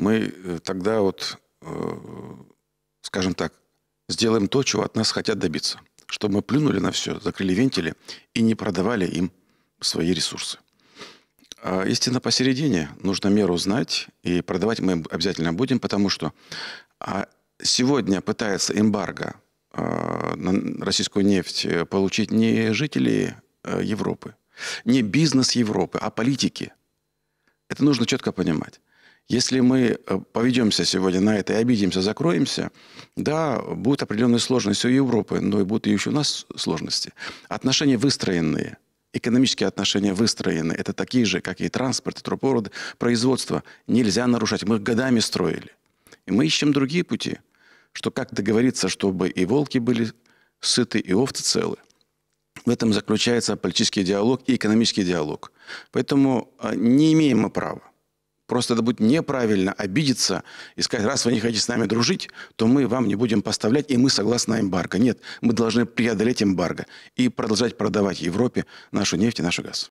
мы э, тогда вот, э, скажем так, сделаем то, чего от нас хотят добиться. Чтобы мы плюнули на все, закрыли вентили и не продавали им свои ресурсы. А истина посередине. Нужно меру знать, и продавать мы обязательно будем, потому что а, сегодня пытается эмбарго а, на российскую нефть получить не жители э, Европы, не бизнес Европы, а политики – это нужно четко понимать. Если мы э, поведемся сегодня на это и обидимся, закроемся, да, будут определенные сложности у Европы, но и будут и еще у нас сложности. Отношения выстроенные, экономические отношения выстроены. Это такие же, как и транспорт, и трупороды, производство. Нельзя нарушать. Мы их годами строили. И мы ищем другие пути, что как договориться, чтобы и волки были сыты, и овцы целы. В этом заключается политический диалог и экономический диалог. Поэтому а, не имеем мы права. Просто это будет неправильно обидеться и сказать, раз вы не хотите с нами дружить, то мы вам не будем поставлять, и мы согласны на эмбарго. Нет, мы должны преодолеть эмбарго и продолжать продавать Европе нашу нефть и наш газ.